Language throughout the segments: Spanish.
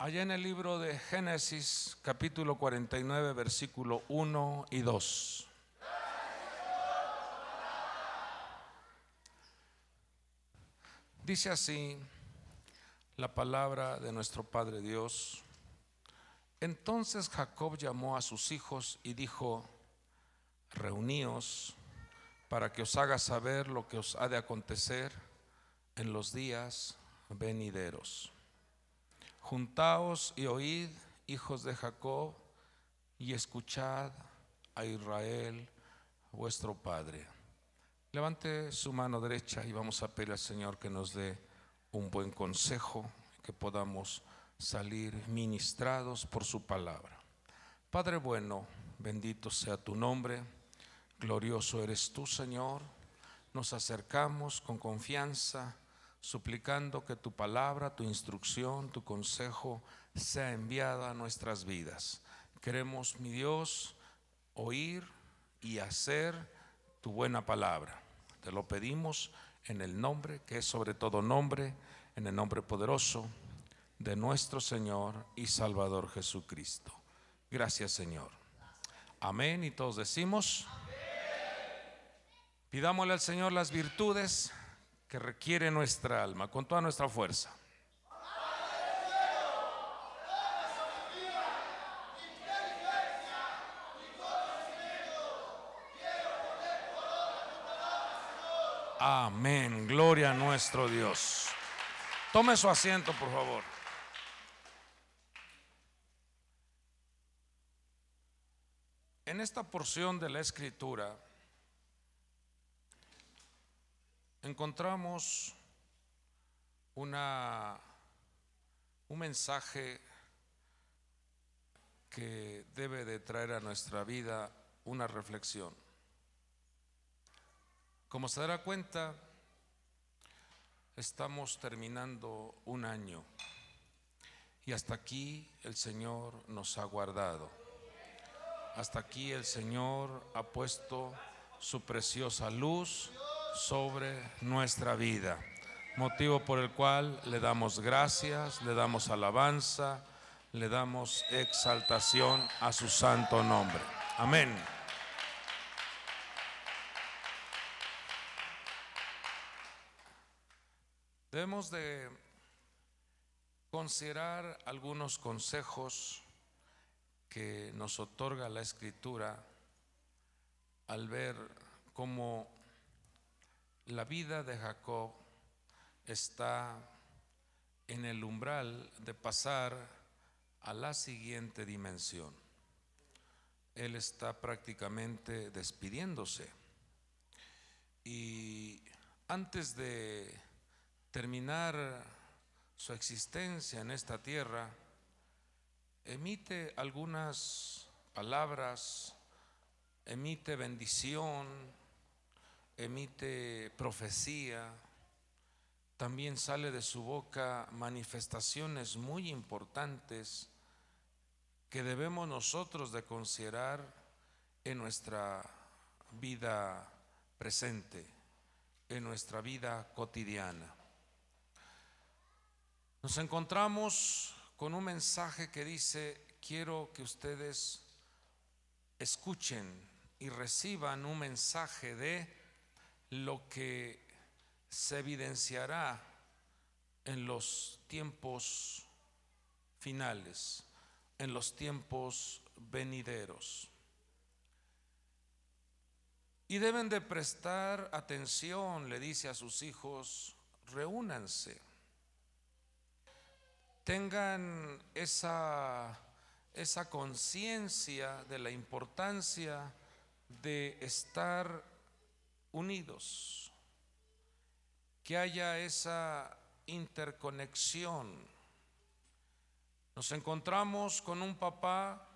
Allá en el libro de Génesis, capítulo 49, versículo 1 y 2. Dice así la palabra de nuestro Padre Dios. Entonces Jacob llamó a sus hijos y dijo, reuníos para que os haga saber lo que os ha de acontecer en los días venideros. Juntaos y oíd, hijos de Jacob, y escuchad a Israel, vuestro Padre. Levante su mano derecha y vamos a pedir al Señor que nos dé un buen consejo, que podamos salir ministrados por su palabra. Padre bueno, bendito sea tu nombre, glorioso eres tú, Señor. Nos acercamos con confianza suplicando que tu palabra, tu instrucción, tu consejo sea enviada a nuestras vidas. Queremos, mi Dios, oír y hacer tu buena palabra. Te lo pedimos en el nombre que es sobre todo nombre, en el nombre poderoso de nuestro Señor y Salvador Jesucristo. Gracias, Señor. Amén. Y todos decimos, pidámosle al Señor las virtudes que requiere nuestra alma, con toda nuestra fuerza. Amén. Gloria a nuestro Dios. Tome su asiento, por favor. En esta porción de la escritura, encontramos una, un mensaje que debe de traer a nuestra vida una reflexión. Como se dará cuenta, estamos terminando un año y hasta aquí el Señor nos ha guardado. Hasta aquí el Señor ha puesto su preciosa luz sobre nuestra vida. Motivo por el cual le damos gracias, le damos alabanza, le damos exaltación a su santo nombre. Amén. Debemos de considerar algunos consejos que nos otorga la escritura al ver cómo la vida de Jacob está en el umbral de pasar a la siguiente dimensión. Él está prácticamente despidiéndose. Y antes de terminar su existencia en esta tierra, emite algunas palabras, emite bendición, emite profecía, también sale de su boca manifestaciones muy importantes que debemos nosotros de considerar en nuestra vida presente, en nuestra vida cotidiana. Nos encontramos con un mensaje que dice, quiero que ustedes escuchen y reciban un mensaje de lo que se evidenciará en los tiempos finales, en los tiempos venideros. Y deben de prestar atención, le dice a sus hijos, reúnanse, tengan esa, esa conciencia de la importancia de estar unidos, que haya esa interconexión. Nos encontramos con un papá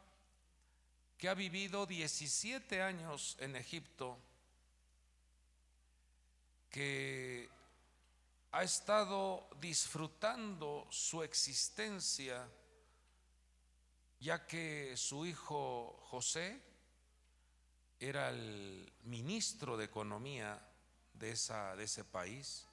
que ha vivido 17 años en Egipto, que ha estado disfrutando su existencia, ya que su hijo José era el ministro de Economía de, esa, de ese país.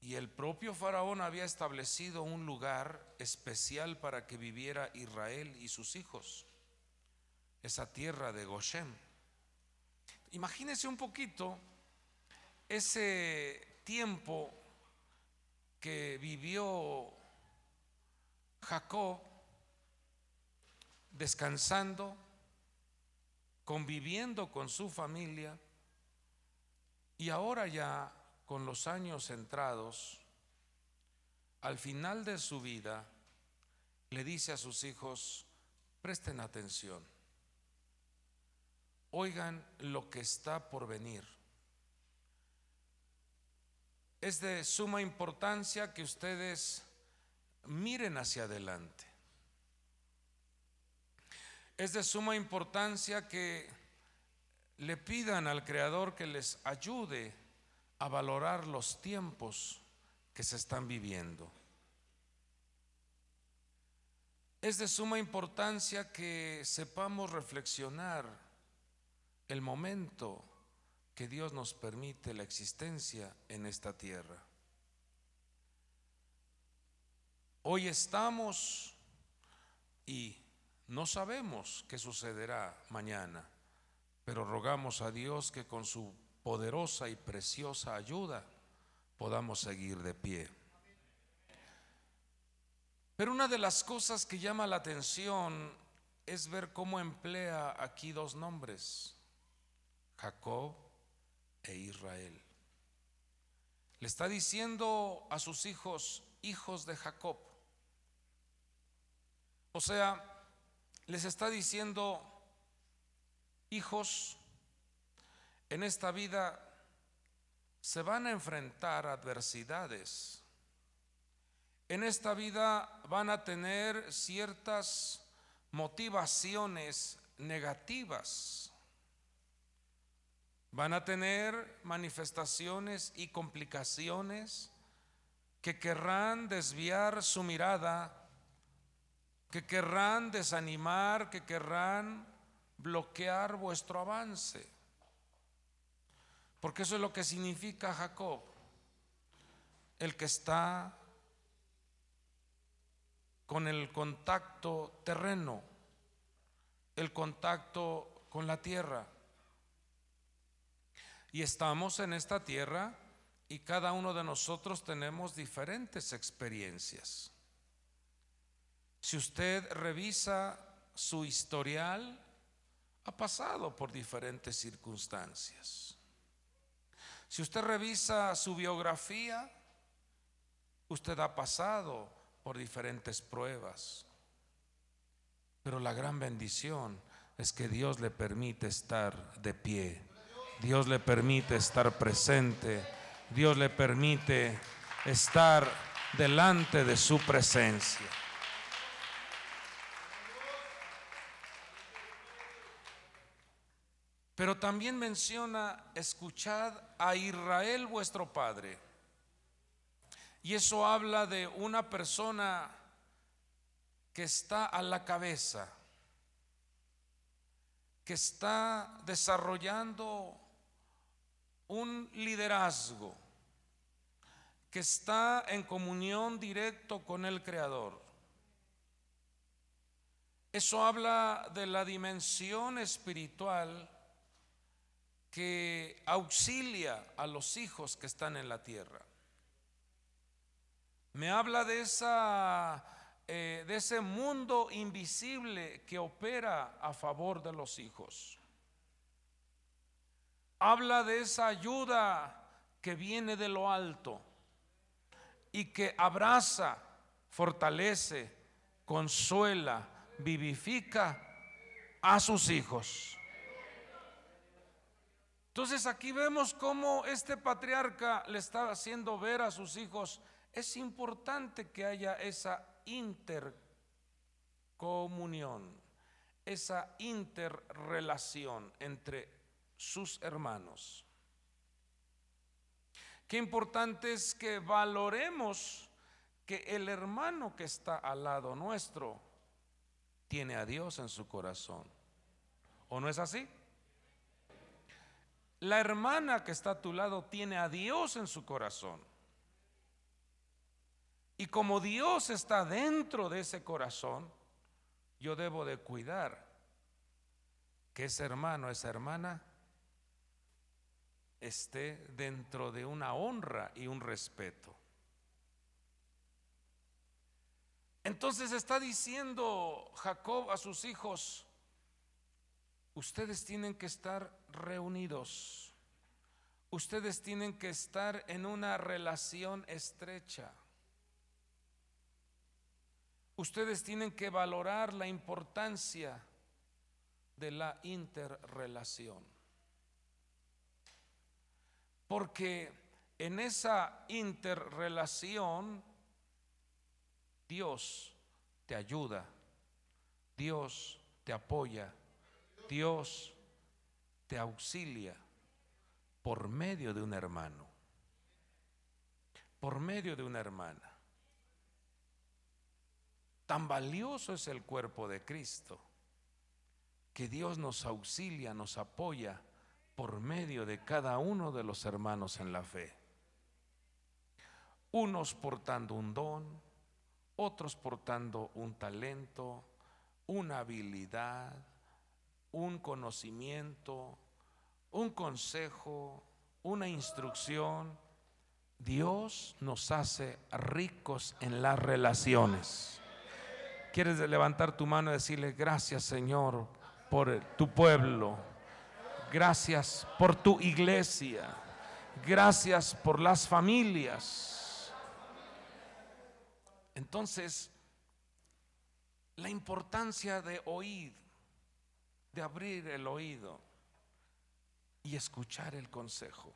Y el propio faraón había establecido un lugar especial para que viviera Israel y sus hijos, esa tierra de Goshen. Imagínese un poquito ese tiempo que vivió Jacob descansando, conviviendo con su familia y ahora ya con los años entrados, al final de su vida, le dice a sus hijos, presten atención, oigan lo que está por venir. Es de suma importancia que ustedes miren hacia adelante. Es de suma importancia que le pidan al Creador que les ayude a valorar los tiempos que se están viviendo. Es de suma importancia que sepamos reflexionar el momento que Dios nos permite la existencia en esta tierra. Hoy estamos y no sabemos qué sucederá mañana, pero rogamos a Dios que con su poderosa y preciosa ayuda podamos seguir de pie. Pero una de las cosas que llama la atención es ver cómo emplea aquí dos nombres, Jacob e Israel. Le está diciendo a sus hijos, hijos de Jacob. O sea, les está diciendo, hijos, en esta vida se van a enfrentar adversidades. En esta vida van a tener ciertas motivaciones negativas. Van a tener manifestaciones y complicaciones que querrán desviar su mirada que querrán desanimar, que querrán bloquear vuestro avance. Porque eso es lo que significa Jacob, el que está con el contacto terreno, el contacto con la tierra. Y estamos en esta tierra y cada uno de nosotros tenemos diferentes experiencias. Si usted revisa su historial, ha pasado por diferentes circunstancias. Si usted revisa su biografía, usted ha pasado por diferentes pruebas. Pero la gran bendición es que Dios le permite estar de pie. Dios le permite estar presente. Dios le permite estar delante de su presencia. Pero también menciona, escuchad a Israel vuestro Padre. Y eso habla de una persona que está a la cabeza, que está desarrollando un liderazgo, que está en comunión directo con el Creador. Eso habla de la dimensión espiritual que auxilia a los hijos que están en la tierra. Me habla de, esa, eh, de ese mundo invisible que opera a favor de los hijos. Habla de esa ayuda que viene de lo alto y que abraza, fortalece, consuela, vivifica a sus hijos. Entonces aquí vemos cómo este patriarca le está haciendo ver a sus hijos, es importante que haya esa intercomunión, esa interrelación entre sus hermanos. Qué importante es que valoremos que el hermano que está al lado nuestro tiene a Dios en su corazón. ¿O no es así? La hermana que está a tu lado tiene a Dios en su corazón. Y como Dios está dentro de ese corazón, yo debo de cuidar que ese hermano, esa hermana, esté dentro de una honra y un respeto. Entonces está diciendo Jacob a sus hijos, ustedes tienen que estar reunidos. Ustedes tienen que estar en una relación estrecha. Ustedes tienen que valorar la importancia de la interrelación. Porque en esa interrelación Dios te ayuda, Dios te apoya, Dios te te auxilia por medio de un hermano, por medio de una hermana. Tan valioso es el cuerpo de Cristo que Dios nos auxilia, nos apoya por medio de cada uno de los hermanos en la fe. Unos portando un don, otros portando un talento, una habilidad, un conocimiento, un consejo, una instrucción, Dios nos hace ricos en las relaciones. ¿Quieres levantar tu mano y decirle gracias Señor por tu pueblo? Gracias por tu iglesia. Gracias por las familias. Entonces, la importancia de oír, de abrir el oído y escuchar el consejo.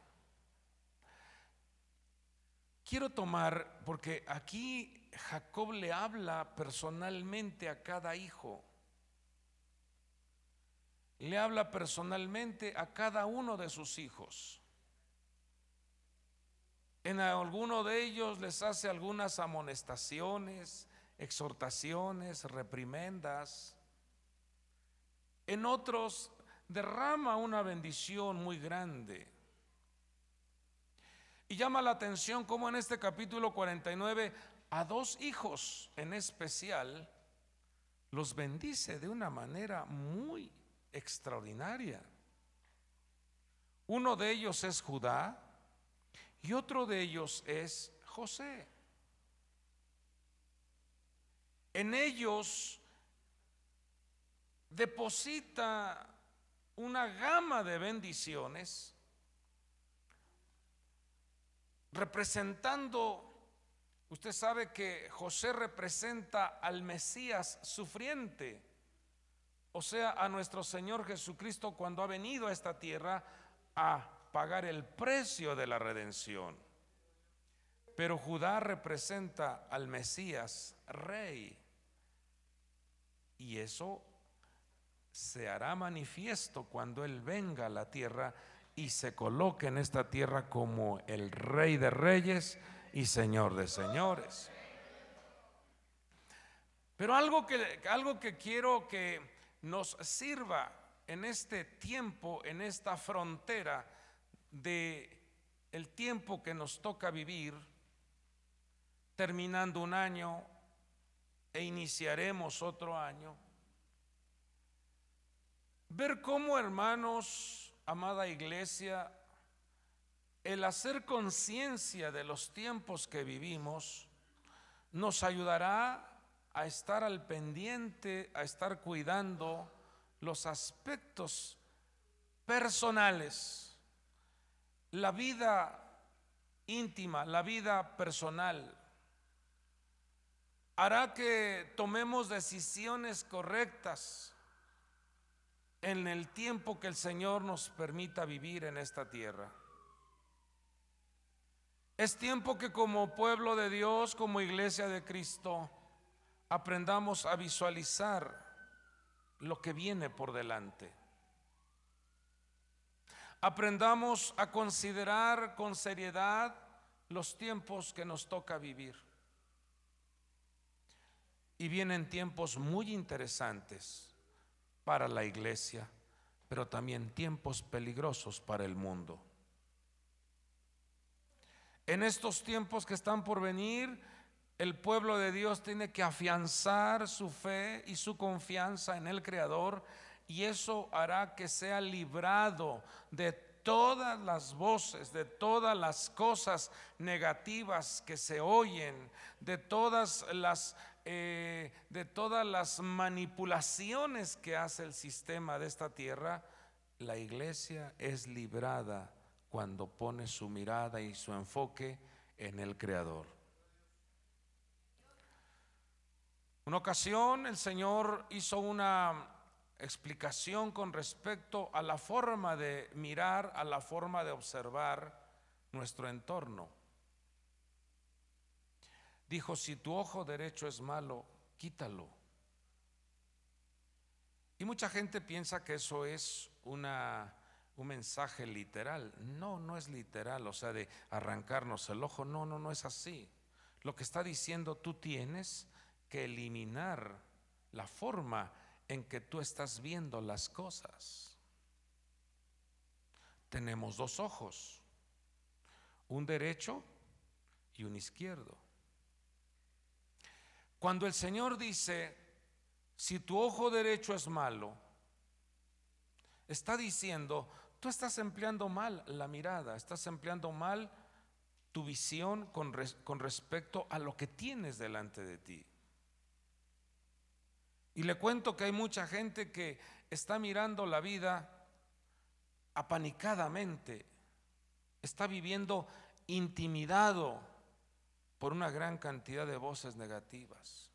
Quiero tomar, porque aquí Jacob le habla personalmente a cada hijo. Le habla personalmente a cada uno de sus hijos. En alguno de ellos les hace algunas amonestaciones, exhortaciones, reprimendas. En otros derrama una bendición muy grande. Y llama la atención cómo en este capítulo 49 a dos hijos en especial los bendice de una manera muy extraordinaria. Uno de ellos es Judá y otro de ellos es José. En ellos deposita una gama de bendiciones representando, usted sabe que José representa al Mesías sufriente, o sea, a nuestro Señor Jesucristo cuando ha venido a esta tierra a pagar el precio de la redención. Pero Judá representa al Mesías, rey. Y eso se hará manifiesto cuando Él venga a la tierra y se coloque en esta tierra como el Rey de Reyes y Señor de Señores. Pero algo que, algo que quiero que nos sirva en este tiempo, en esta frontera de el tiempo que nos toca vivir, terminando un año e iniciaremos otro año, Ver cómo, hermanos, amada iglesia, el hacer conciencia de los tiempos que vivimos nos ayudará a estar al pendiente, a estar cuidando los aspectos personales, la vida íntima, la vida personal. Hará que tomemos decisiones correctas en el tiempo que el Señor nos permita vivir en esta tierra. Es tiempo que como pueblo de Dios, como iglesia de Cristo, aprendamos a visualizar lo que viene por delante. Aprendamos a considerar con seriedad los tiempos que nos toca vivir. Y vienen tiempos muy interesantes para la iglesia, pero también tiempos peligrosos para el mundo. En estos tiempos que están por venir, el pueblo de Dios tiene que afianzar su fe y su confianza en el Creador y eso hará que sea librado de todas las voces, de todas las cosas negativas que se oyen, de todas las eh, de todas las manipulaciones que hace el sistema de esta tierra, la iglesia es librada cuando pone su mirada y su enfoque en el Creador. Una ocasión el Señor hizo una explicación con respecto a la forma de mirar, a la forma de observar nuestro entorno. Dijo, si tu ojo derecho es malo, quítalo. Y mucha gente piensa que eso es una, un mensaje literal. No, no es literal, o sea, de arrancarnos el ojo. No, no, no es así. Lo que está diciendo, tú tienes que eliminar la forma en que tú estás viendo las cosas. Tenemos dos ojos, un derecho y un izquierdo. Cuando el Señor dice, si tu ojo derecho es malo, está diciendo, tú estás empleando mal la mirada, estás empleando mal tu visión con, respecto a lo que tienes delante de ti. Y le cuento que hay mucha gente que está mirando la vida apanicadamente, está viviendo intimidado por una gran cantidad de voces negativas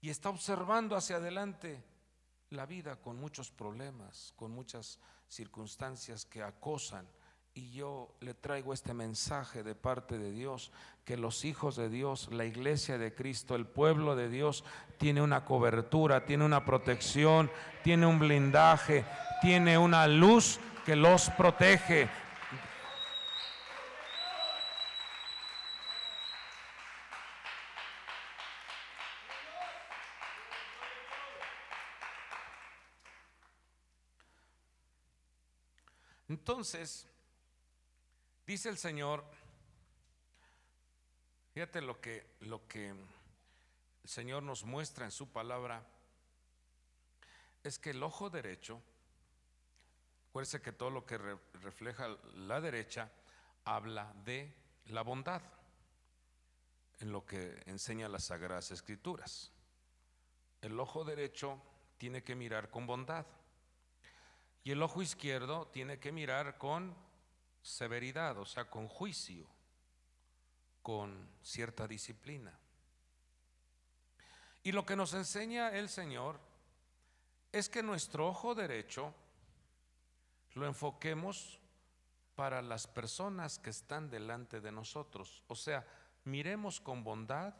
y está observando hacia adelante la vida con muchos problemas, con muchas circunstancias que acosan. Y yo le traigo este mensaje de parte de Dios, que los hijos de Dios, la iglesia de Cristo, el pueblo de Dios, tiene una cobertura, tiene una protección, tiene un blindaje, tiene una luz que los protege, Entonces, dice el Señor, fíjate lo que, lo que el Señor nos muestra en su palabra, es que el ojo derecho, acuérdese que todo lo que refleja la derecha habla de la bondad, en lo que enseña las sagradas escrituras. El ojo derecho tiene que mirar con bondad. Y el ojo izquierdo tiene que mirar con severidad, o sea, con juicio, con cierta disciplina. Y lo que nos enseña el Señor es que nuestro ojo derecho lo enfoquemos para las personas que están delante de nosotros. O sea, miremos con bondad,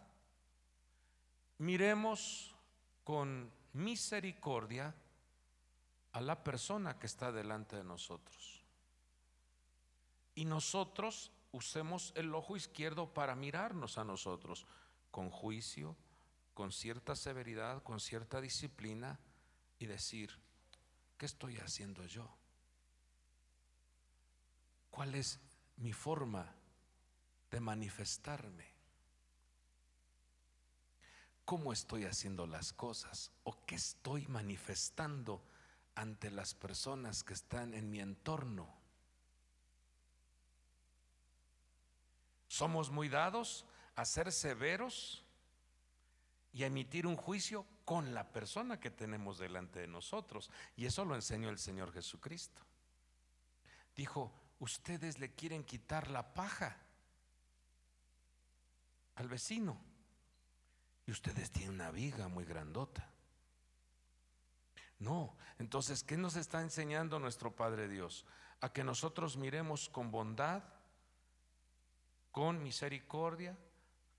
miremos con misericordia a la persona que está delante de nosotros. Y nosotros usemos el ojo izquierdo para mirarnos a nosotros con juicio, con cierta severidad, con cierta disciplina y decir, ¿qué estoy haciendo yo? ¿Cuál es mi forma de manifestarme? ¿Cómo estoy haciendo las cosas? ¿O qué estoy manifestando? ante las personas que están en mi entorno. Somos muy dados a ser severos y a emitir un juicio con la persona que tenemos delante de nosotros. Y eso lo enseñó el Señor Jesucristo. Dijo, ustedes le quieren quitar la paja al vecino. Y ustedes tienen una viga muy grandota. No, entonces, ¿qué nos está enseñando nuestro Padre Dios? A que nosotros miremos con bondad, con misericordia,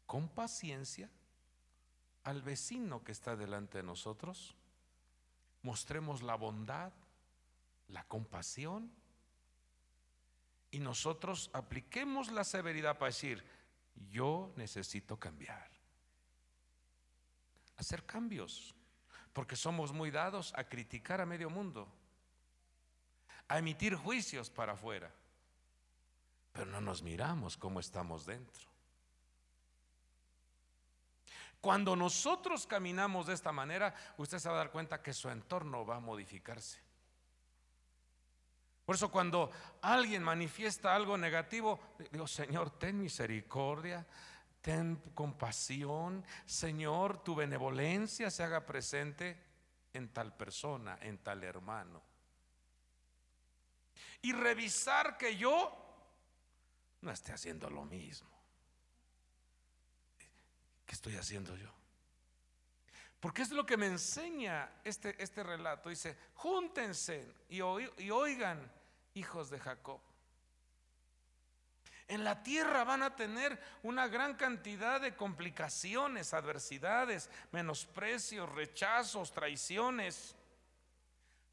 con paciencia al vecino que está delante de nosotros. Mostremos la bondad, la compasión y nosotros apliquemos la severidad para decir, yo necesito cambiar. Hacer cambios porque somos muy dados a criticar a medio mundo, a emitir juicios para afuera, pero no nos miramos cómo estamos dentro. Cuando nosotros caminamos de esta manera, usted se va a dar cuenta que su entorno va a modificarse. Por eso cuando alguien manifiesta algo negativo, digo, Señor, ten misericordia, ten compasión, Señor, tu benevolencia se haga presente en tal persona, en tal hermano. Y revisar que yo no esté haciendo lo mismo. ¿Qué estoy haciendo yo? Porque es lo que me enseña este, este relato. Dice, júntense y, oigan, hijos de Jacob. En la tierra van a tener una gran cantidad de complicaciones, adversidades, menosprecios, rechazos, traiciones.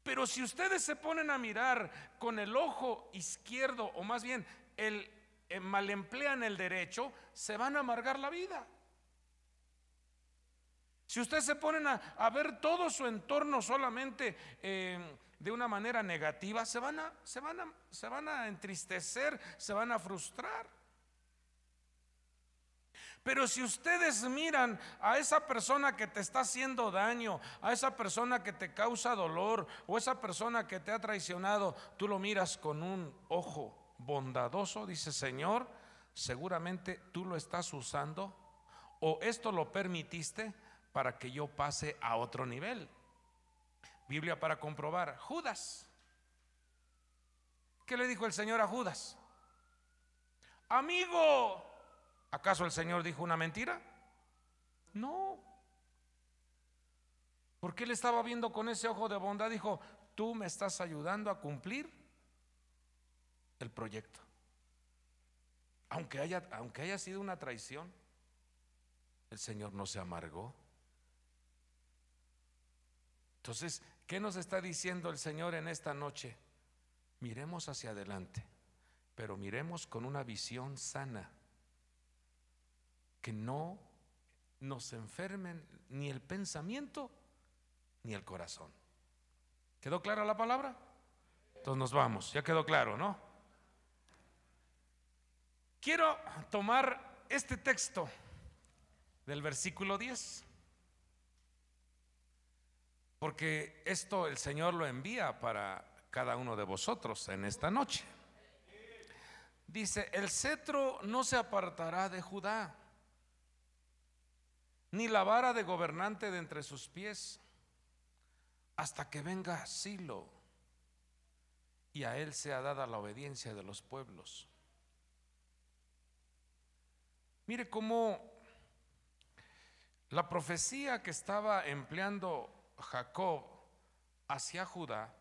Pero si ustedes se ponen a mirar con el ojo izquierdo, o más bien el, eh, malemplean el derecho, se van a amargar la vida. Si ustedes se ponen a, ver todo su entorno solamente eh, de una manera negativa, se van a, se van a, se van a entristecer, se van a frustrar. Pero si ustedes miran a esa persona que te está haciendo daño, a esa persona que te causa dolor o esa persona que te ha traicionado, tú lo miras con un ojo bondadoso, dice Señor, seguramente tú lo estás usando o esto lo permitiste para que yo pase a otro nivel. Biblia para comprobar. Judas. ¿Qué le dijo el Señor a Judas? Amigo, ¿acaso el Señor dijo una mentira? No. Porque le estaba viendo con ese ojo de bondad, dijo, tú me estás ayudando a cumplir el proyecto. Aunque haya, aunque haya sido una traición, el Señor no se amargó. Entonces, ¿Qué nos está diciendo el Señor en esta noche? Miremos hacia adelante, pero miremos con una visión sana, que no nos enfermen ni el pensamiento ni el corazón. ¿Quedó clara la palabra? Entonces nos vamos, ya quedó claro, ¿no? Quiero tomar este texto del versículo 10 porque esto el Señor lo envía para cada uno de vosotros en esta noche. Dice, el cetro no se apartará de Judá, ni la vara de gobernante de entre sus pies, hasta que venga Silo, y a él sea dada la obediencia de los pueblos. Mire cómo la profecía que estaba empleando Jacob hacia Judá,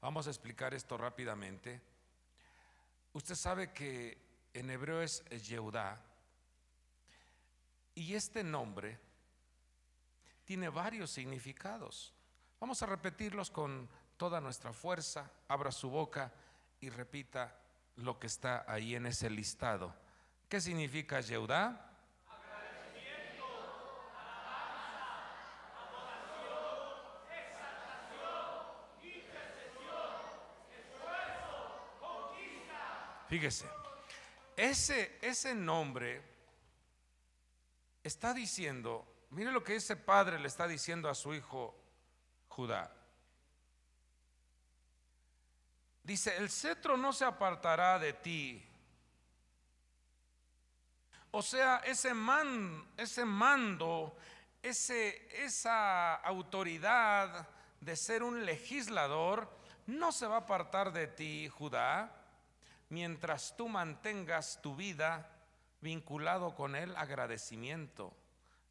vamos a explicar esto rápidamente. Usted sabe que en hebreo es Yehudá, y este nombre tiene varios significados. Vamos a repetirlos con toda nuestra fuerza. Abra su boca y repita lo que está ahí en ese listado. ¿Qué significa Yehudá? Fíjese, ese, ese nombre está diciendo, mire lo que ese padre le está diciendo a su hijo Judá. Dice, el cetro no se apartará de ti. O sea, ese, man, ese mando, ese, esa autoridad de ser un legislador, no se va a apartar de ti, Judá, mientras tú mantengas tu vida vinculado con el agradecimiento,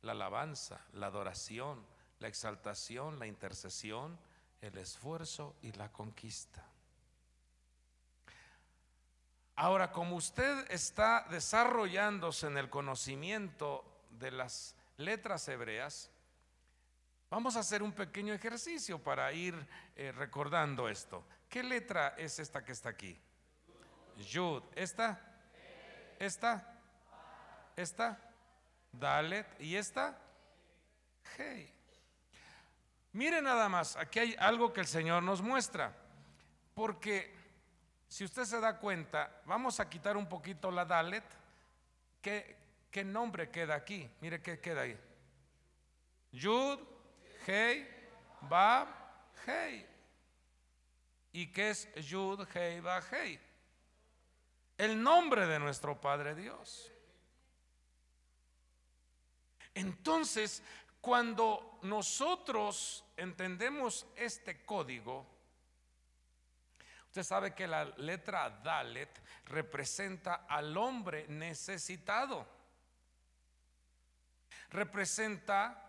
la alabanza, la adoración, la exaltación, la intercesión, el esfuerzo y la conquista. Ahora, como usted está desarrollándose en el conocimiento de las letras hebreas, vamos a hacer un pequeño ejercicio para ir eh, recordando esto. ¿Qué letra es esta que está aquí? Yud. ¿Esta? ¿Esta? ¿Esta? Dalet. ¿Y esta? Hey. Mire nada más, aquí hay algo que el Señor nos muestra. Porque si usted se da cuenta, vamos a quitar un poquito la Dalet. ¿Qué, nombre queda aquí? Mire qué queda ahí. Yud, Hey, Bab, Hey. ¿Y qué es Yud, Hey, Bab, Hey? el nombre de nuestro Padre Dios. Entonces, cuando nosotros entendemos este código, usted sabe que la letra Dalet representa al hombre necesitado, representa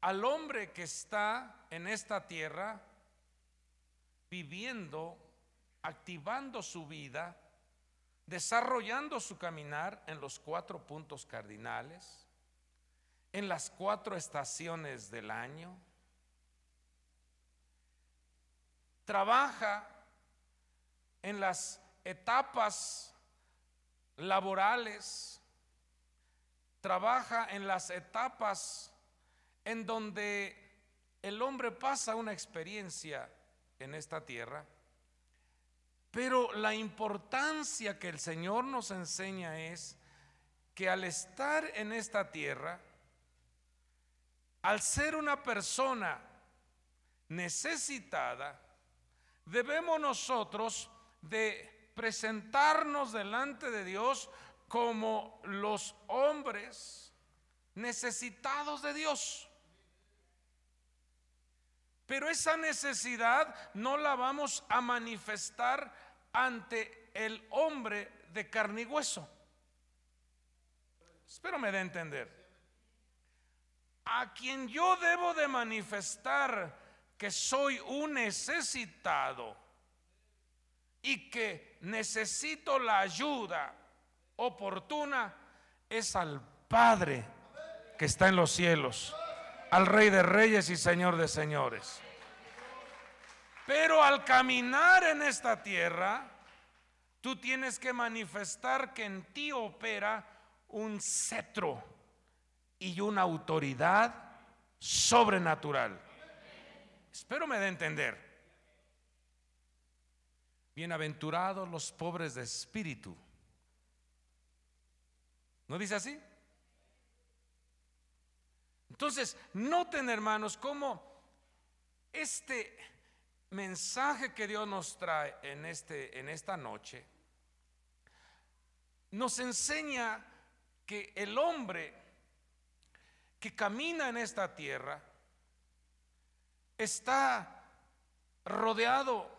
al hombre que está en esta tierra viviendo, activando su vida desarrollando su caminar en los cuatro puntos cardinales, en las cuatro estaciones del año. Trabaja en las etapas laborales, trabaja en las etapas en donde el hombre pasa una experiencia en esta tierra pero la importancia que el Señor nos enseña es que al estar en esta tierra, al ser una persona necesitada, debemos nosotros de presentarnos delante de Dios como los hombres necesitados de Dios. Pero esa necesidad no la vamos a manifestar ante el hombre de carne y hueso. Espero me dé a entender. A quien yo debo de manifestar que soy un necesitado y que necesito la ayuda oportuna es al Padre que está en los cielos al Rey de Reyes y Señor de Señores. Pero al caminar en esta tierra, tú tienes que manifestar que en ti opera un cetro y una autoridad sobrenatural. Espero me de entender. Bienaventurados los pobres de espíritu. ¿No dice así? Entonces, noten hermanos cómo este mensaje que Dios nos trae en, este, en esta noche nos enseña que el hombre que camina en esta tierra está rodeado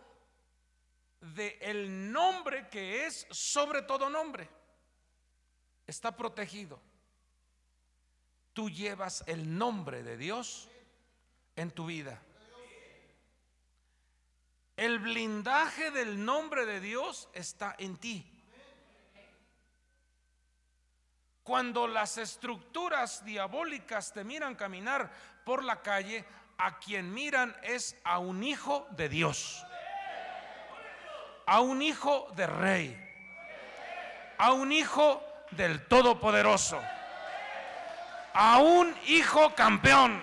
de el nombre que es sobre todo nombre. Está protegido tú llevas el nombre de Dios en tu vida. El blindaje del nombre de Dios está en ti. Cuando las estructuras diabólicas te miran caminar por la calle, a quien miran es a un hijo de Dios, a un hijo de rey, a un hijo del Todopoderoso a un hijo campeón.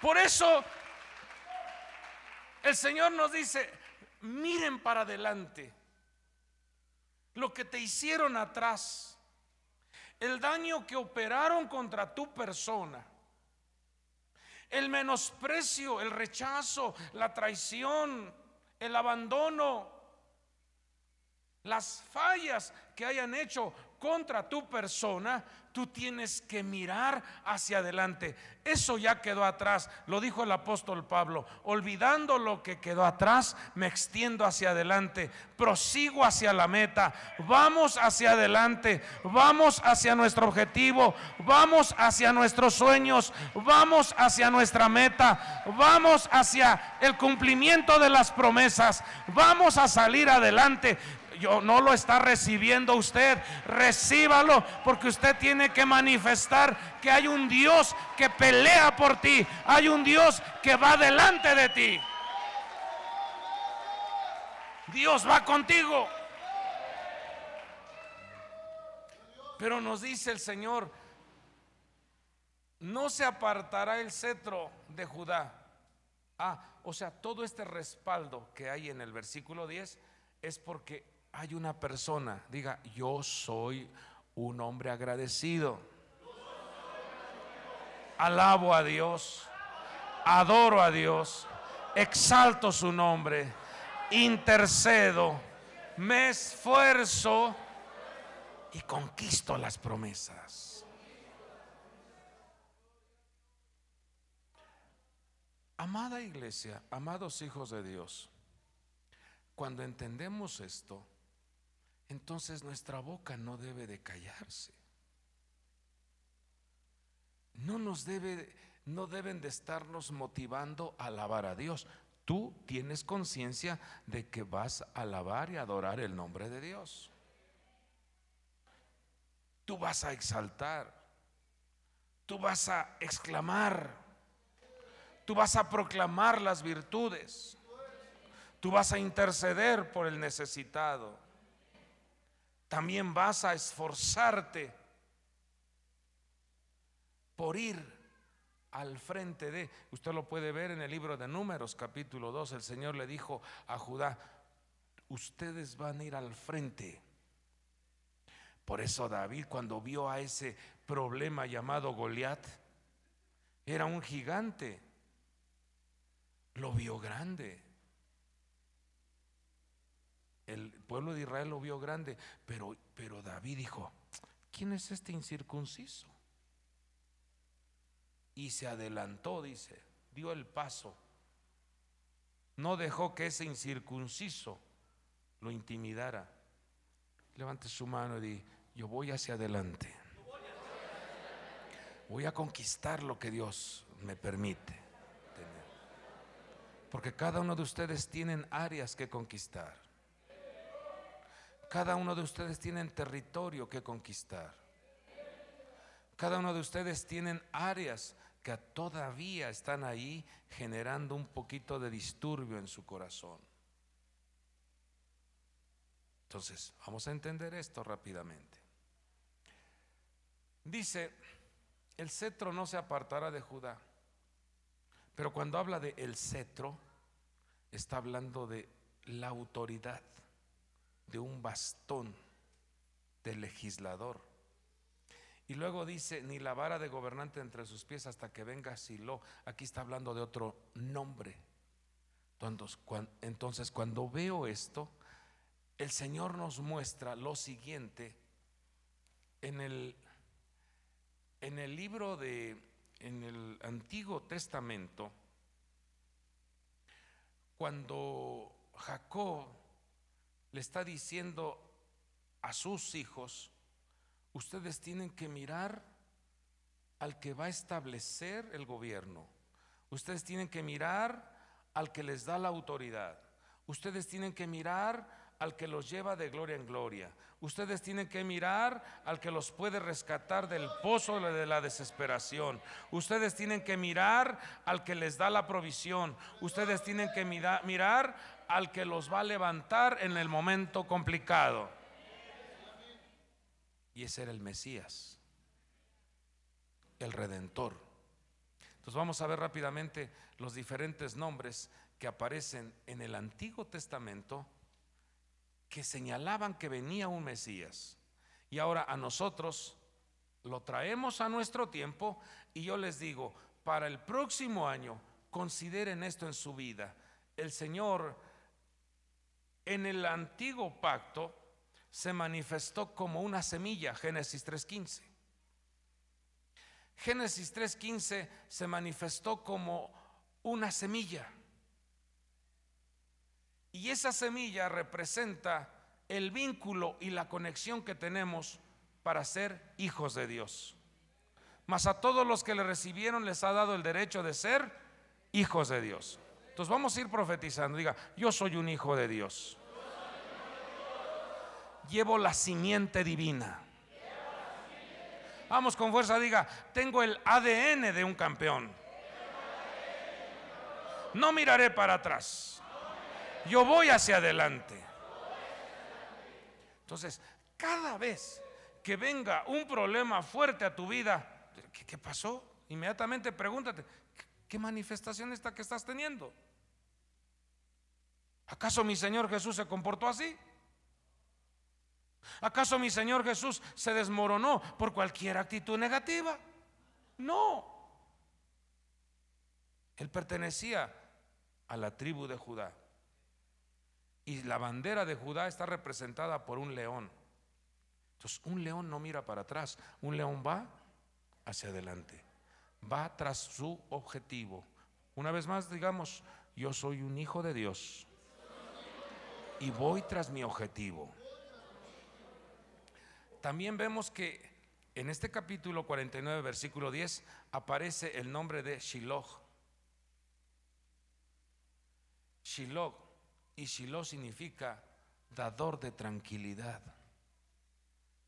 Por eso el Señor nos dice, miren para adelante lo que te hicieron atrás, el daño que operaron contra tu persona, el menosprecio, el rechazo, la traición, el abandono, las fallas que hayan hecho contra tu persona, tú tienes que mirar hacia adelante. Eso ya quedó atrás, lo dijo el apóstol Pablo. Olvidando lo que quedó atrás, me extiendo hacia adelante, prosigo hacia la meta, vamos hacia adelante, vamos hacia nuestro objetivo, vamos hacia nuestros sueños, vamos hacia nuestra meta, vamos hacia el cumplimiento de las promesas, vamos a salir adelante yo, no lo está recibiendo usted. Recíbalo porque usted tiene que manifestar que hay un Dios que pelea por ti. Hay un Dios que va delante de ti. Dios va contigo. Pero nos dice el Señor, no se apartará el cetro de Judá. Ah, o sea, todo este respaldo que hay en el versículo 10 es porque hay una persona, diga, yo soy un hombre agradecido. Alabo a Dios, adoro a Dios, exalto su nombre, intercedo, me esfuerzo y conquisto las promesas. Amada iglesia, amados hijos de Dios, cuando entendemos esto, entonces nuestra boca no debe de callarse. No nos debe, no deben de estarnos motivando a alabar a Dios. Tú tienes conciencia de que vas a alabar y adorar el nombre de Dios. Tú vas a exaltar. Tú vas a exclamar. Tú vas a proclamar las virtudes. Tú vas a interceder por el necesitado también vas a esforzarte por ir al frente de. Usted lo puede ver en el libro de Números, capítulo 2. El Señor le dijo a Judá, ustedes van a ir al frente. Por eso David cuando vio a ese problema llamado Goliat, era un gigante. Lo vio grande el pueblo de Israel lo vio grande, pero, pero David dijo, ¿quién es este incircunciso? Y se adelantó, dice, dio el paso. No dejó que ese incircunciso lo intimidara. Levante su mano y di, yo voy hacia adelante. Voy a conquistar lo que Dios me permite tener. Porque cada uno de ustedes tienen áreas que conquistar. Cada uno de ustedes tiene territorio que conquistar. Cada uno de ustedes tienen áreas que todavía están ahí generando un poquito de disturbio en su corazón. Entonces, vamos a entender esto rápidamente. Dice, el cetro no se apartará de Judá. Pero cuando habla de el cetro, está hablando de la autoridad de un bastón De legislador. Y luego dice, ni la vara de gobernante entre sus pies hasta que venga Silo. Aquí está hablando de otro nombre. Entonces, cuando veo esto, el Señor nos muestra lo siguiente. En el, en el libro de, en el Antiguo Testamento, cuando Jacob le está diciendo a sus hijos, ustedes tienen que mirar al que va a establecer el gobierno. Ustedes tienen que mirar al que les da la autoridad. Ustedes tienen que mirar al que los lleva de gloria en gloria. Ustedes tienen que mirar al que los puede rescatar del pozo de la desesperación. Ustedes tienen que mirar al que les da la provisión. Ustedes tienen que mirar al que los va a levantar en el momento complicado. Y ese era el Mesías, el Redentor. Entonces vamos a ver rápidamente los diferentes nombres que aparecen en el Antiguo Testamento que señalaban que venía un Mesías. Y ahora a nosotros lo traemos a nuestro tiempo y yo les digo, para el próximo año, consideren esto en su vida. El Señor en el antiguo pacto se manifestó como una semilla, Génesis 3.15. Génesis 3.15 se manifestó como una semilla. Y esa semilla representa el vínculo y la conexión que tenemos para ser hijos de Dios. Mas a todos los que le recibieron les ha dado el derecho de ser hijos de Dios. Entonces vamos a ir profetizando. Diga, yo soy un hijo de Dios. Llevo la simiente divina. Vamos con fuerza, diga, tengo el ADN de un campeón. No miraré para atrás. Yo voy hacia adelante. Entonces, cada vez que venga un problema fuerte a tu vida, ¿qué, pasó? Inmediatamente pregúntate, ¿qué manifestación está que estás teniendo? ¿Acaso mi Señor Jesús se comportó así? ¿Acaso mi Señor Jesús se desmoronó por cualquier actitud negativa? No. Él pertenecía a la tribu de Judá. Y la bandera de Judá está representada por un león. Entonces, un león no mira para atrás, un león va hacia adelante, va tras su objetivo. Una vez más, digamos, yo soy un hijo de Dios y voy tras mi objetivo. También vemos que en este capítulo 49, versículo 10, aparece el nombre de Shiloh. Shiloh, y Shiloh significa dador de tranquilidad.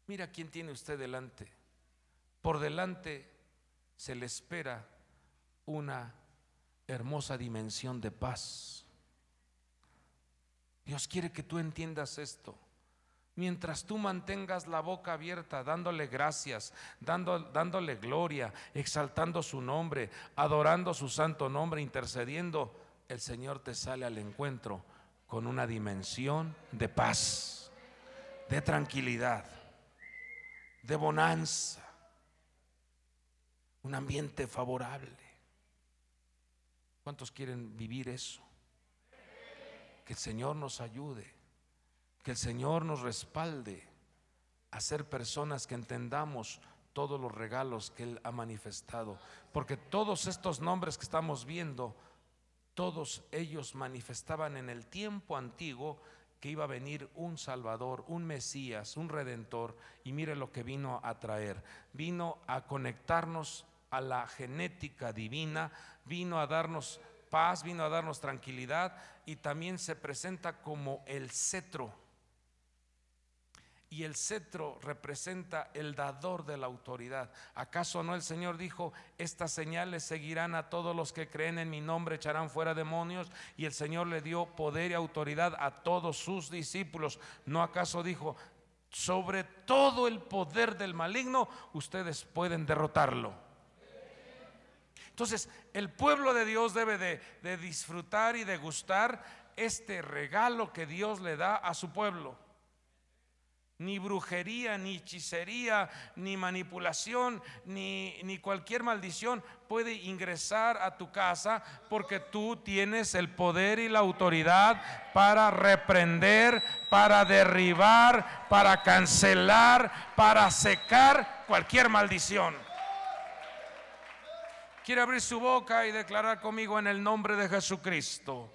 Mira quién tiene usted delante. Por delante se le espera una hermosa dimensión de paz. Dios quiere que tú entiendas esto. Mientras tú mantengas la boca abierta, dándole gracias, dándole gloria, exaltando su nombre, adorando su santo nombre, intercediendo, el Señor te sale al encuentro con una dimensión de paz, de tranquilidad, de bonanza, un ambiente favorable. ¿Cuántos quieren vivir eso? que el Señor nos ayude, que el Señor nos respalde a ser personas que entendamos todos los regalos que Él ha manifestado. Porque todos estos nombres que estamos viendo, todos ellos manifestaban en el tiempo antiguo que iba a venir un Salvador, un Mesías, un Redentor. Y mire lo que vino a traer. Vino a conectarnos a la genética divina, vino a darnos paz, vino a darnos tranquilidad y también se presenta como el cetro. Y el cetro representa el dador de la autoridad. ¿Acaso no el Señor dijo, estas señales seguirán a todos los que creen en mi nombre, echarán fuera demonios? Y el Señor le dio poder y autoridad a todos sus discípulos. ¿No acaso dijo, sobre todo el poder del maligno, ustedes pueden derrotarlo? Entonces, el pueblo de Dios debe de, disfrutar y degustar gustar este regalo que Dios le da a su pueblo. Ni brujería, ni hechicería, ni manipulación, ni, ni cualquier maldición puede ingresar a tu casa porque tú tienes el poder y la autoridad para reprender, para derribar, para cancelar, para secar cualquier maldición. Quiere abrir su boca y declarar conmigo en el nombre de Jesucristo.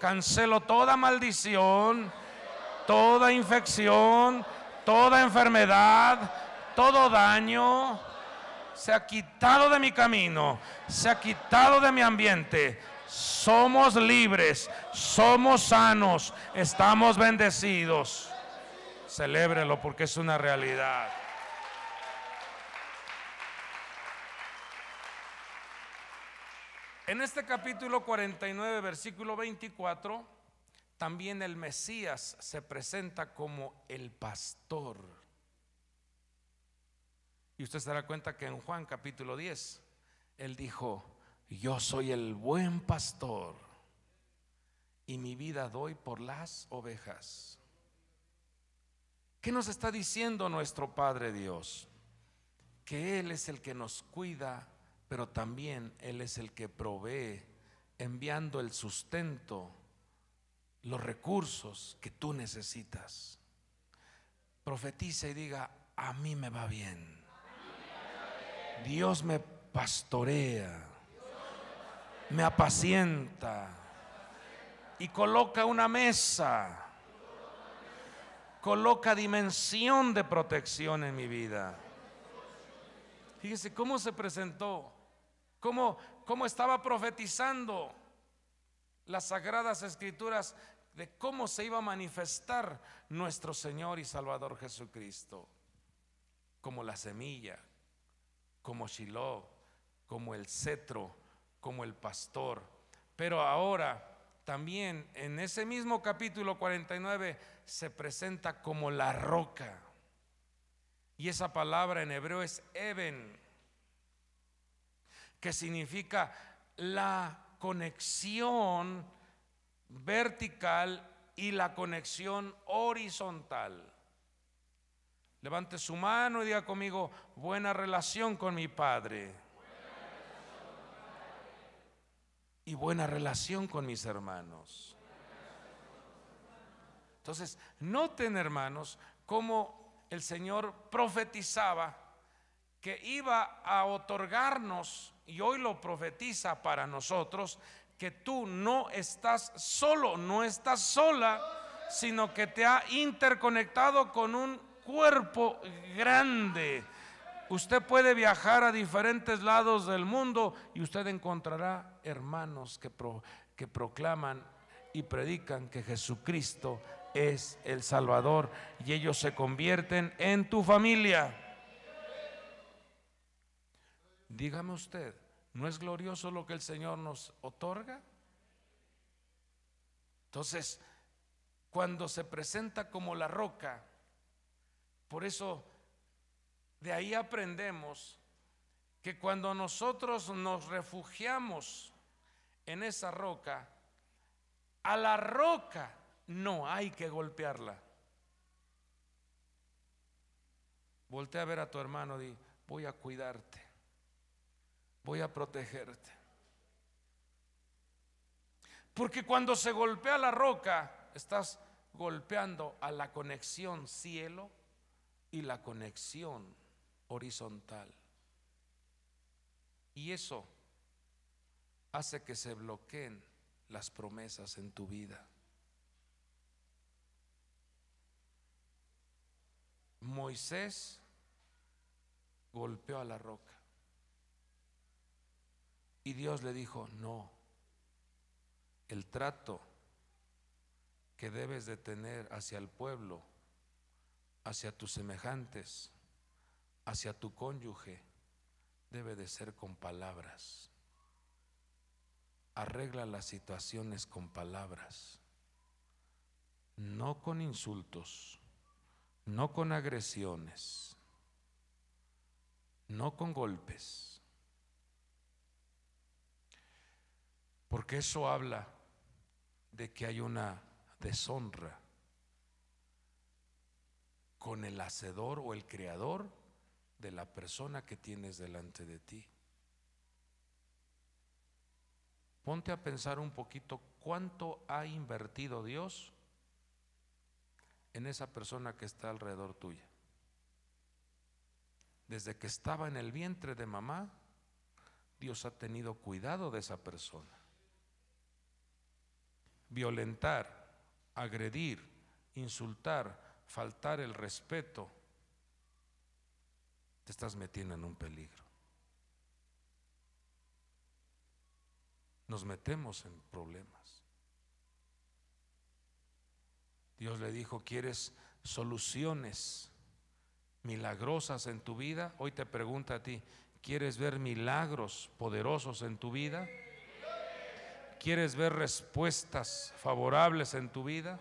Cancelo toda maldición, toda infección, toda enfermedad, todo daño. Se ha quitado de mi camino, se ha quitado de mi ambiente. Somos libres, somos sanos, estamos bendecidos. Celébrelo porque es una realidad. En este capítulo 49, versículo 24, también el Mesías se presenta como el pastor. Y usted se dará cuenta que en Juan capítulo 10, él dijo, yo soy el buen pastor y mi vida doy por las ovejas. ¿Qué nos está diciendo nuestro Padre Dios? Que Él es el que nos cuida pero también Él es el que provee, enviando el sustento, los recursos que tú necesitas. Profetiza y diga, a mí me va bien. Dios me pastorea, me apacienta y coloca una mesa, coloca dimensión de protección en mi vida. Fíjese cómo se presentó cómo, estaba profetizando las sagradas escrituras de cómo se iba a manifestar nuestro Señor y Salvador Jesucristo, como la semilla, como Shiloh, como el cetro, como el pastor. Pero ahora también en ese mismo capítulo 49 se presenta como la roca. Y esa palabra en hebreo es Eben que significa la conexión vertical y la conexión horizontal. Levante su mano y diga conmigo, buena relación con mi Padre. Y buena relación con mis hermanos. Entonces, noten hermanos como el Señor profetizaba que iba a otorgarnos y hoy lo profetiza para nosotros, que tú no estás solo, no estás sola, sino que te ha interconectado con un cuerpo grande. Usted puede viajar a diferentes lados del mundo y usted encontrará hermanos que, proclaman y predican que Jesucristo es el Salvador y ellos se convierten en tu familia. Dígame usted, ¿no es glorioso lo que el Señor nos otorga? Entonces, cuando se presenta como la roca, por eso de ahí aprendemos que cuando nosotros nos refugiamos en esa roca, a la roca no hay que golpearla. Voltea a ver a tu hermano y voy a cuidarte voy a protegerte. Porque cuando se golpea la roca, estás golpeando a la conexión cielo y la conexión horizontal. Y eso hace que se bloqueen las promesas en tu vida. Moisés golpeó a la roca. Y Dios le dijo, no, el trato que debes de tener hacia el pueblo, hacia tus semejantes, hacia tu cónyuge, debe de ser con palabras. Arregla las situaciones con palabras, no con insultos, no con agresiones, no con golpes Porque eso habla de que hay una deshonra con el hacedor o el creador de la persona que tienes delante de ti. Ponte a pensar un poquito cuánto ha invertido Dios en esa persona que está alrededor tuya. Desde que estaba en el vientre de mamá, Dios ha tenido cuidado de esa persona violentar, agredir, insultar, faltar el respeto, te estás metiendo en un peligro. Nos metemos en problemas. Dios le dijo, ¿quieres soluciones milagrosas en tu vida? Hoy te pregunta a ti, ¿quieres ver milagros poderosos en tu vida? ¿Quieres ver respuestas favorables en tu vida?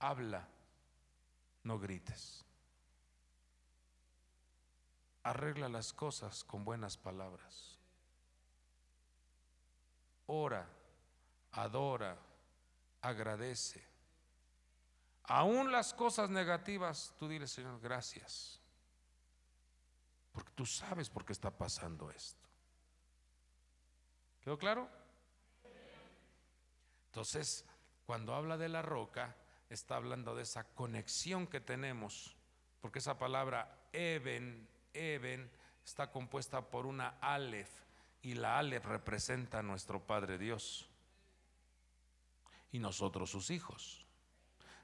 Habla, no grites. Arregla las cosas con buenas palabras. Ora, adora, agradece. Aún las cosas negativas, tú dile, Señor, gracias. Porque tú sabes por qué está pasando esto. ¿Quedó claro? Entonces, cuando habla de la roca, está hablando de esa conexión que tenemos, porque esa palabra Eben, Eben, está compuesta por una Aleph, y la Aleph representa a nuestro Padre Dios y nosotros sus hijos.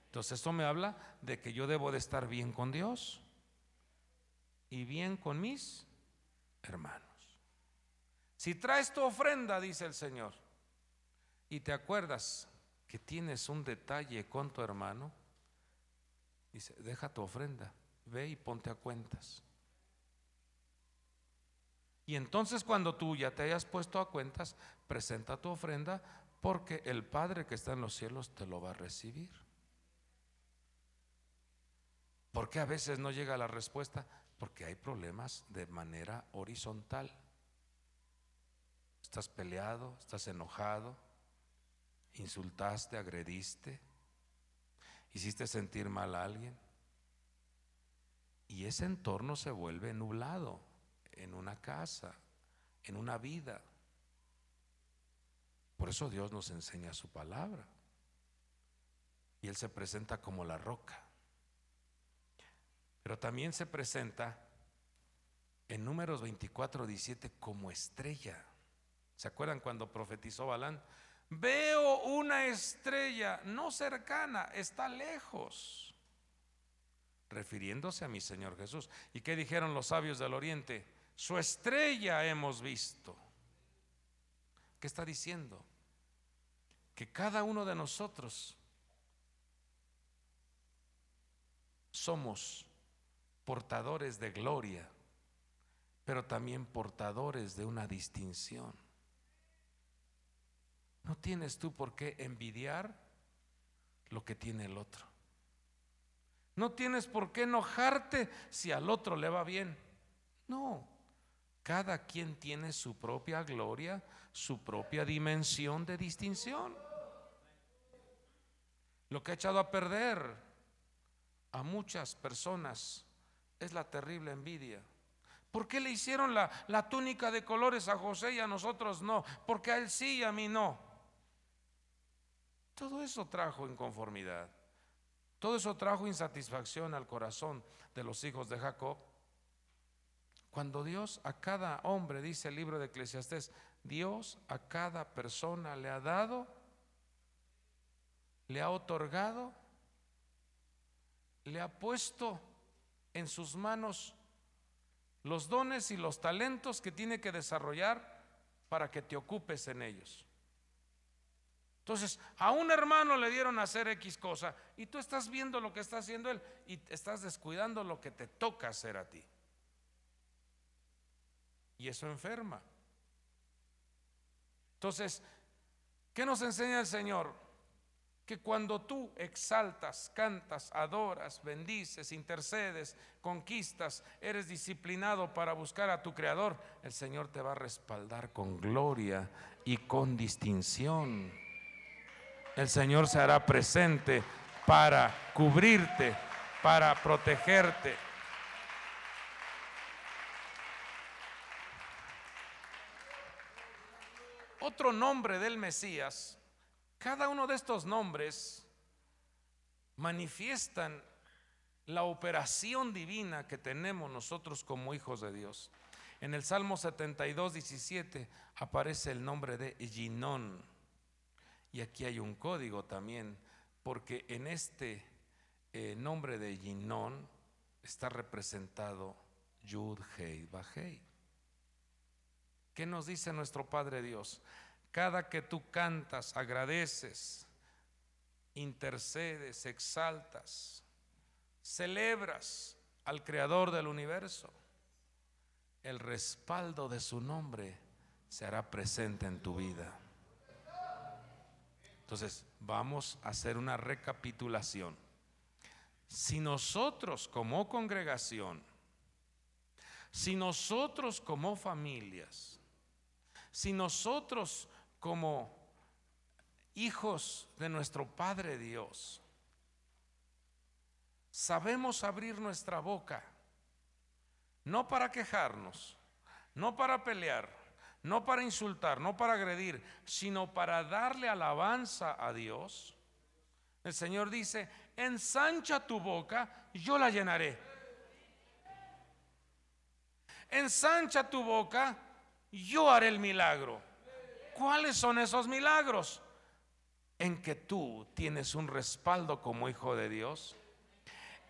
Entonces esto me habla de que yo debo de estar bien con Dios y bien con mis hermanos. Si traes tu ofrenda, dice el Señor, y te acuerdas que tienes un detalle con tu hermano, dice, deja tu ofrenda, ve y ponte a cuentas. Y entonces cuando tú ya te hayas puesto a cuentas, presenta tu ofrenda porque el Padre que está en los cielos te lo va a recibir. ¿Por qué a veces no llega la respuesta? Porque hay problemas de manera horizontal estás peleado, estás enojado, insultaste, agrediste, hiciste sentir mal a alguien. Y ese entorno se vuelve nublado en una casa, en una vida. Por eso Dios nos enseña su palabra. Y Él se presenta como la roca. Pero también se presenta en números 24, 17 como estrella. ¿Se acuerdan cuando profetizó Balán? Veo una estrella no cercana, está lejos, refiriéndose a mi Señor Jesús. ¿Y qué dijeron los sabios del oriente? Su estrella hemos visto. ¿Qué está diciendo? Que cada uno de nosotros somos portadores de gloria, pero también portadores de una distinción. No tienes tú por qué envidiar lo que tiene el otro. No tienes por qué enojarte si al otro le va bien. No, cada quien tiene su propia gloria, su propia dimensión de distinción. Lo que ha echado a perder a muchas personas es la terrible envidia. ¿Por qué le hicieron la, la túnica de colores a José y a nosotros no? Porque a él sí y a mí no. Todo eso trajo inconformidad. Todo eso trajo insatisfacción al corazón de los hijos de Jacob. Cuando Dios a cada hombre, dice el libro de Eclesiastés, Dios a cada persona le ha dado, le ha otorgado, le ha puesto en sus manos los dones y los talentos que tiene que desarrollar para que te ocupes en ellos. Entonces, a un hermano le dieron a hacer X cosa y tú estás viendo lo que está haciendo él y estás descuidando lo que te toca hacer a ti. Y eso enferma. Entonces, ¿qué nos enseña el Señor? Que cuando tú exaltas, cantas, adoras, bendices, intercedes, conquistas, eres disciplinado para buscar a tu Creador, el Señor te va a respaldar con gloria y con distinción el Señor se hará presente para cubrirte, para protegerte. Otro nombre del Mesías, cada uno de estos nombres manifiestan la operación divina que tenemos nosotros como hijos de Dios. En el Salmo 72, 17 aparece el nombre de Ginón y aquí hay un código también, porque en este eh, nombre de Ginón está representado Yud Hei Bajei. ¿Qué nos dice nuestro Padre Dios? Cada que tú cantas, agradeces, intercedes, exaltas, celebras al Creador del universo, el respaldo de su nombre será presente en tu vida. Entonces, vamos a hacer una recapitulación. Si nosotros como congregación, si nosotros como familias, si nosotros como hijos de nuestro Padre Dios, sabemos abrir nuestra boca, no para quejarnos, no para pelear, no para insultar, no para agredir, sino para darle alabanza a Dios, el Señor dice, ensancha tu boca, yo la llenaré. Ensancha tu boca, yo haré el milagro. ¿Cuáles son esos milagros? En que tú tienes un respaldo como hijo de Dios,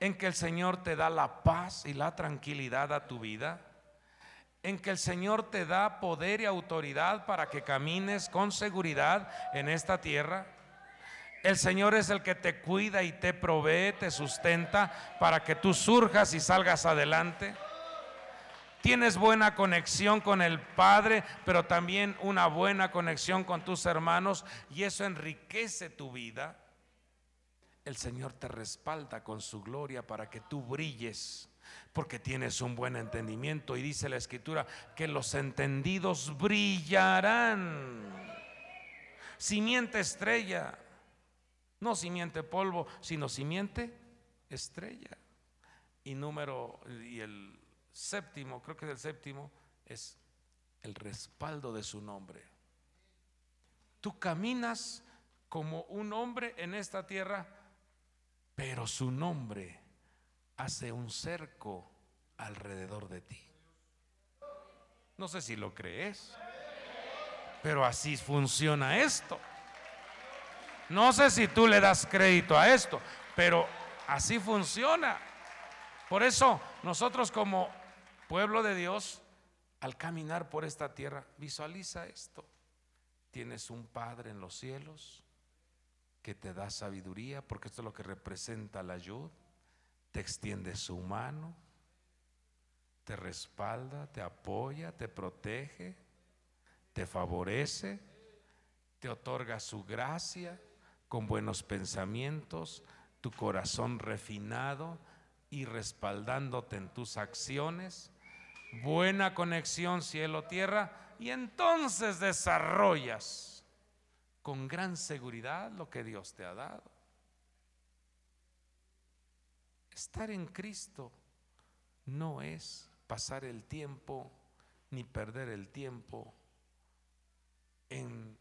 en que el Señor te da la paz y la tranquilidad a tu vida en que el Señor te da poder y autoridad para que camines con seguridad en esta tierra. El Señor es el que te cuida y te provee, te sustenta para que tú surjas y salgas adelante. Tienes buena conexión con el Padre, pero también una buena conexión con tus hermanos y eso enriquece tu vida. El Señor te respalda con su gloria para que tú brilles porque tienes un buen entendimiento. Y dice la escritura que los entendidos brillarán. Simiente estrella, no simiente polvo, sino simiente estrella. Y número, y el séptimo, creo que es el séptimo, es el respaldo de su nombre. Tú caminas como un hombre en esta tierra, pero su nombre hace un cerco alrededor de ti. No sé si lo crees, pero así funciona esto. No sé si tú le das crédito a esto, pero así funciona. Por eso nosotros como pueblo de Dios, al caminar por esta tierra, visualiza esto. Tienes un Padre en los cielos que te da sabiduría, porque esto es lo que representa la ayuda te extiende su mano, te respalda, te apoya, te protege, te favorece, te otorga su gracia con buenos pensamientos, tu corazón refinado y respaldándote en tus acciones, buena conexión cielo-tierra, y entonces desarrollas con gran seguridad lo que Dios te ha dado. Estar en Cristo no es pasar el tiempo ni perder el tiempo en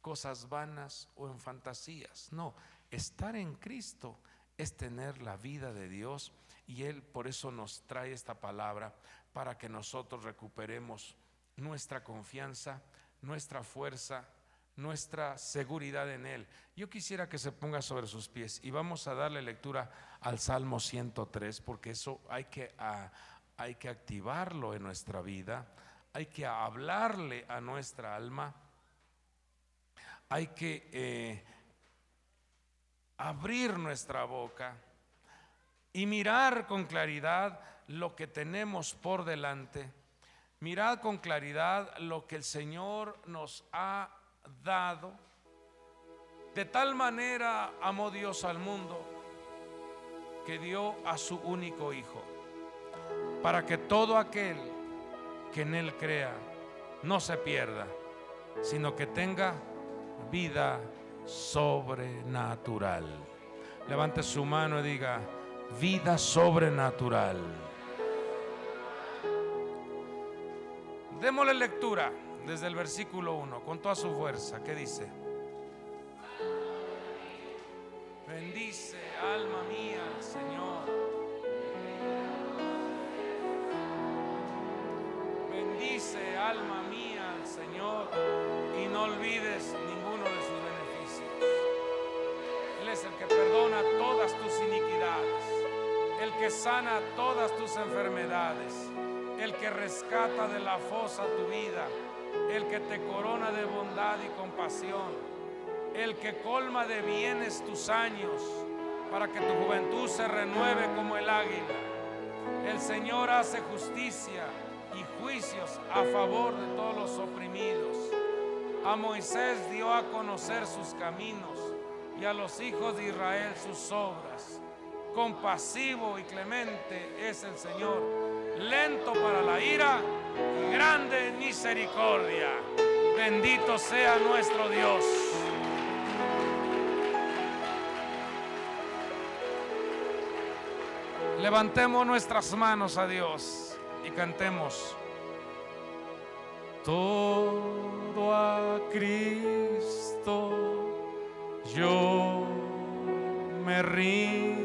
cosas vanas o en fantasías. No, estar en Cristo es tener la vida de Dios y Él por eso nos trae esta palabra para que nosotros recuperemos nuestra confianza, nuestra fuerza nuestra seguridad en Él. Yo quisiera que se ponga sobre sus pies y vamos a darle lectura al Salmo 103, porque eso hay que, hay que activarlo en nuestra vida, hay que hablarle a nuestra alma, hay que eh, abrir nuestra boca y mirar con claridad lo que tenemos por delante. Mirad con claridad lo que el Señor nos ha dado. De tal manera amó Dios al mundo que dio a su único Hijo, para que todo aquel que en Él crea no se pierda, sino que tenga vida sobrenatural. Levante su mano y diga, vida sobrenatural. Démosle lectura desde el versículo 1, con toda su fuerza, ¿qué dice? Bendice, alma mía, Señor. Bendice, alma mía, al Señor, y no olvides ninguno de sus beneficios. Él es el que perdona todas tus iniquidades, el que sana todas tus enfermedades, el que rescata de la fosa tu vida el que te corona de bondad y compasión, el que colma de bienes tus años, para que tu juventud se renueve como el águila. El Señor hace justicia y juicios a favor de todos los oprimidos. A Moisés dio a conocer sus caminos y a los hijos de Israel sus obras. Compasivo y clemente es el Señor lento para la ira grande misericordia. Bendito sea nuestro Dios. Levantemos nuestras manos a Dios y cantemos. Todo a Cristo yo me rindo.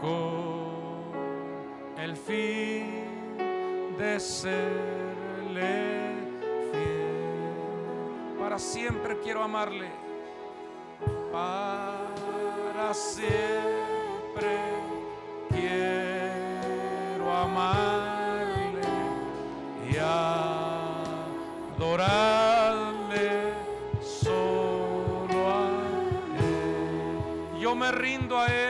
Con el fin de serle fiel. Para siempre quiero amarle. Para siempre quiero amarle y adorarle solo a él. Yo me rindo a él.